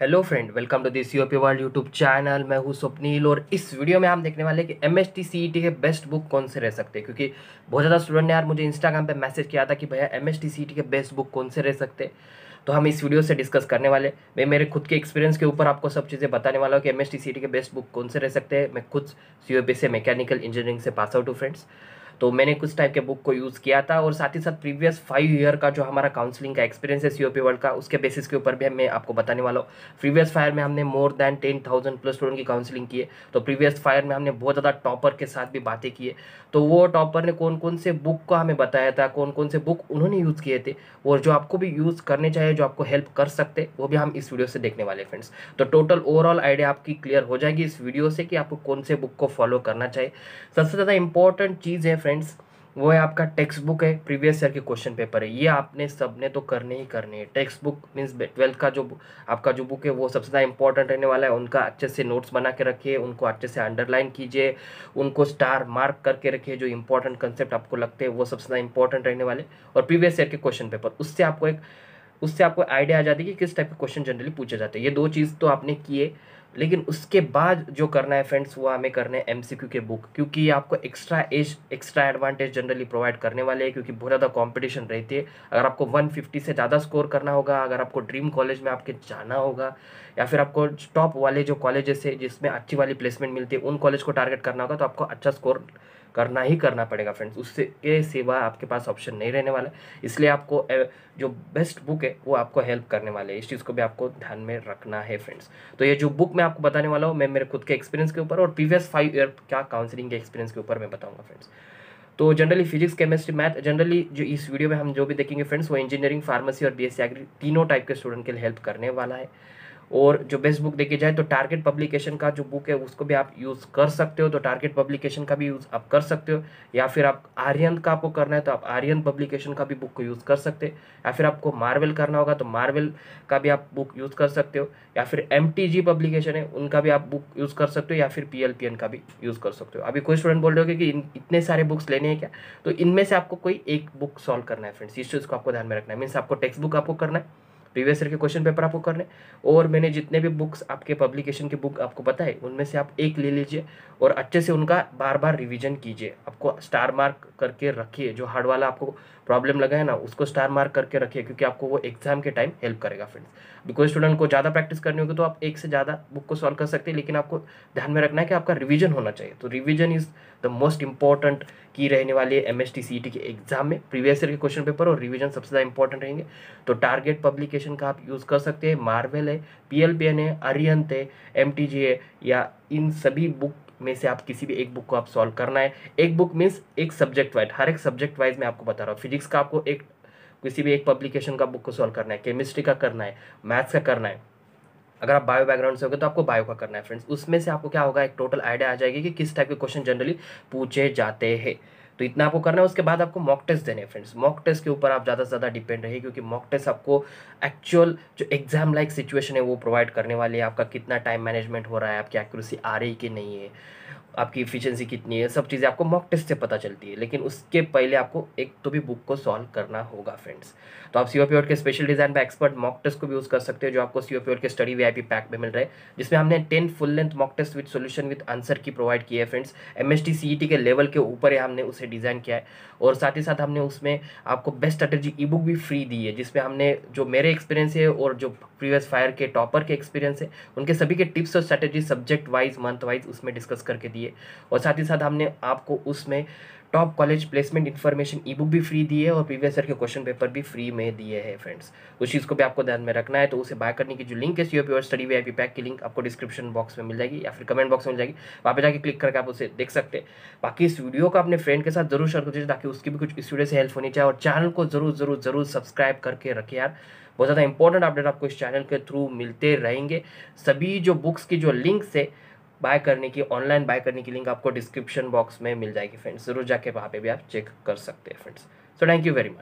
hello friend welcome to this UP world YouTube channel मैं हूँ स्वप्नील और इस वीडियो में हम देखने वाले हैं कि एम एस टी सी के बेस्ट बुक कौन से रह सकते हैं क्योंकि बहुत ज़्यादा स्टूडेंट ने यार मुझे इंस्टाग्राम पे मैसेज किया था कि भैया एम एस टी सी के बेस्ट बुक कौन से रह सकते तो हम इस वीडियो से डिस्कस करने वाले मैं मेरे खुद के एक्सपीरियंस के ऊपर आपको सब चीज़ें बताने वाला हूँ कि एम एस टी सी के बेस्ट बुक कौन से रह सकते हैं मैं खुद सी से मैकेनिकल इंजीनियरिंग से पास आउट हूँ फ्रेंड्स तो मैंने कुछ टाइप के बुक को यूज़ किया था और साथ ही साथ प्रीवियस फाइव ईयर का जो हमारा काउंसलिंग का एक्सपीरियंस है सी वर्ल्ड का उसके बेसिस के ऊपर भी मैं आपको बताने वाला हूँ प्रीवियस फायर में हमने more than ten thousand plus student की काउंसलिंग की है तो प्रीवियस फायर में हमने बहुत ज़्यादा टॉपर के साथ भी बातें की है तो वो टॉपर ने कौन कौन से बुक का हमें बताया था कौन कौन से बुक उन्होंने यूज़ किए थे और जो आपको भी यूज़ करने चाहिए जो आपको हेल्प कर सकते वो भी हम इस वीडियो से देखने वाले फ्रेंड्स तो टोटल ओवरऑल आइडिया आपकी क्लियर हो जाएगी इस वीडियो से कि आपको कौन से बुक को फॉलो करना चाहिए सबसे ज़्यादा इंपॉर्टेंट चीज़ है फ्रेंड्स वो है आपका टेक्स्ट बुक है प्रीवियस ईयर के क्वेश्चन पेपर है ये आपने सबने तो करने ही करने हैं टेक्स्ट बुक मीन्स ट्वेल्थ का जो आपका जो बुक है वो सबसे ज़्यादा इंपॉर्टेंट रहने वाला है उनका अच्छे से नोट्स बना के रखिए उनको अच्छे से अंडरलाइन कीजिए उनको स्टार मार्क करके रखिए जो इंपॉर्टेंट कंसेप्ट आपको लगते हैं वो सबसे ज़्यादा इंपॉर्टेंट रहने वाले और प्रीवियस ईयर के क्वेश्चन पेपर उससे आपको एक उससे आपको आइडिया आ जाती है कि किस टाइप के क्वेश्चन जनरली पूछे जाते हैं ये दो चीज़ तो आपने किए लेकिन उसके बाद जो करना है फ्रेंड्स वो हमें करना है एम के बुक क्योंकि ये आपको extra edge extra advantage generally provide करने वाले हैं क्योंकि बहुत ज़्यादा कॉम्पिटिशन रहती है अगर आपको 150 से ज़्यादा स्कोर करना होगा अगर आपको ड्रीम कॉलेज में आपके जाना होगा या फिर आपको टॉप वाले जो कॉलेजेस है जिसमें अच्छी वाली प्लेसमेंट मिलती है उन कॉलेज को टारगेट करना होगा तो आपको अच्छा स्कोर करना ही करना पड़ेगा फ्रेंड्स उससे के सिवा आपके पास ऑप्शन नहीं रहने वाला इसलिए आपको जो बेस्ट बुक है वो आपको हेल्प करने वाले है इस चीज़ को भी आपको ध्यान में रखना है फ्रेंड्स तो ये जो बुक मैं आपको बताने वाला हूँ मैं मेरे खुद के एक्सपीरियंस के ऊपर और प्रीवियस फाइव ईयर क्या काउंसिलिंग के एक्सपीरियंस के ऊपर मैं बताऊँगा फ्रेंड्स तो generally physics chemistry math generally जो इस वीडियो में हम जो भी देखेंगे फ्रेंड्स वो इंजीनियरिंग फार्मेसी और बी एस तीनों टाइप के स्टूडेंट के लिए हेल्प करने वाला है और जो बेस्ट बुक देखी जाए तो टारगेट पब्लिकेशन का जो बुक है उसको भी आप यूज़ कर सकते हो तो टारगेट पब्लिकेशन का भी यूज़ आप कर सकते हो या फिर आप आर्यन का आपको करना है तो आप आर्यन पब्लिकेशन का भी बुक को यूज़ कर सकते या फिर आपको मार्वल करना होगा तो मार्वल का भी आप बुक यूज़ कर सकते हो या फिर एम पब्लिकेशन है उनका भी आप बुक यूज़ कर सकते हो या फिर पी का भी यूज़ कर सकते हो अभी कोई स्टूडेंट बोल रहे हो कि इतने सारे बुक्स लेने हैं क्या तो इनमें से आपको कोई एक बुक सॉल्व करना है फ्रेंड्स इस चीज़ को आपको ध्यान में रखना है मीन्स आपको टेक्स्ट बुक आपको करना है प्रीवियस ईयर के क्वेश्चन पेपर आपको करने और मैंने जितने भी बुक्स आपके पब्लिकेशन के बुक आपको पता है उनमें से आप एक ले लीजिए और अच्छे से उनका बार बार रिविजन कीजिए आपको स्टार मार्क करके रखिए जो हार्ड वाला आपको प्रॉब्लम लगा है ना उसको स्टार मार्क करके रखिए क्योंकि आपको वो एग्जाम के टाइम हेल्प करेगा फ्रेंड्स बिकॉज स्टूडेंट को ज़्यादा प्रैक्टिस करनी होगी तो आप एक से ज़्यादा बुक को सॉल्व कर सकते हैं लेकिन आपको ध्यान में रखना है कि आपका रिविजन होना चाहिए तो revision is the most important की रहने वाली है एम एस e के एग्जाम में प्रीवियस ईयर के क्वेश्चन पेपर और रिविजन सबसे ज़्यादा इंपॉर्टेंट रहेंगे तो टारगेट पब्लिकेशन एप्लीकेशन का आप यूज़ कर सकते हैं मार्वल है पी एल पी एन है अरियंत है एम टी जी है या इन सभी बुक में से आप किसी भी एक बुक को आप सॉल्व करना है एक बुक मीन्स एक सब्जेक्ट वाइज हर एक सब्जेक्ट वाइज मैं आपको बता रहा हूँ फिजिक्स का आपको एक किसी भी एक पब्लिकेशन का बुक को सॉल्व करना है केमिस्ट्री का करना है मैथ्स का करना है अगर आप बायो बैकग्राउंड से होगे तो आपको बायो का करना है फ्रेंड्स उसमें से आपको क्या होगा एक टोटल आइडिया आ जाएगी कि किस टाइप के क्वेश्चन जनरली पूछे जाते हैं तो इतना आपको करना है उसके बाद आपको मॉक टेस्ट देने फ्रेंड्स मॉक टेस्ट के ऊपर आप ज़्यादा से ज़्यादा डिपेंड रहिए क्योंकि मॉक टेस्ट आपको एक्चुअल जो एग्जाम लाइक सिचुएशन है वो प्रोवाइड करने वाली है आपका कितना टाइम मैनेजमेंट हो रहा है आपकी एक्यूरेसी आ रही कि नहीं है आपकी इफिशियंसी कितनी है सब चीज़ें आपको मॉक टेस्ट से पता चलती है लेकिन उसके पहले आपको एक तो भी बुक को सॉल्व करना होगा फ्रेंड्स तो आप सी ओ के स्पेशल डिज़ाइन में एक्सपर्ट मॉक टेस्ट को भी यूज़ कर सकते हो जो आपको सी ओ के स्टडी वी पैक में मिल रहा है जिसमें हमने ten full length mock test with solution with answer key provide की है फ्रेंड्स एम एस के लेवल के ऊपर हमने उसे से डिज़ाइन किया है और साथ ही साथ हमने उसमें आपको बेस्ट स्ट्रेटेजी ई बुक भी फ्री दी है जिसमें हमने जो मेरे एक्सपीरियंस है और जो प्रीवियस फायर के टॉपर के एक्सपीरियंस है उनके सभी के टिप्स और strategy subject wise month wise उसमें डिस्कस करके दिए और साथ ही साथ हमने आपको उसमें top college placement information e book भी फ्री दी है और प्रीवियस ईयर के क्वेश्चन पेपर भी फ्री में दिए हैं फ्रेंड्स उस चीज़ को भी आपको ध्यान में रखना है तो उसे बाय करने की जो लिंक है सी ओ पी और स्टडी वी पैक की लिंक आपको डिस्क्रिप्शन बॉक्स में मिल जाएगी या फिर कमेंट बॉक्स में मिल जाएगी वहाँ पर जाकर क्लिक करके आप उसे देख सकते हैं बाकी इस वीडियो को अपने फ्रेंड के साथ जरूर शेयर कर दीजिए ताकि उसकी भी कुछ इस वीडियो से हेल्प होनी चाहिए और चैनल को जरूर जरूर जरूर सब्सक्राइब करके रखे यार बहुत ज़्यादा इंपॉर्टेंट अपडेट आपको इस चैनल के थ्रू मिलते रहेंगे सभी जो बुक्स की जो लिंक्स है बाय करने की ऑनलाइन बाय करने की लिंक आपको डिस्क्रिप्शन बॉक्स में मिल जाएगी फ्रेंड्स जरूर जाके वहाँ पे भी आप चेक कर सकते हैं friends so thank you very much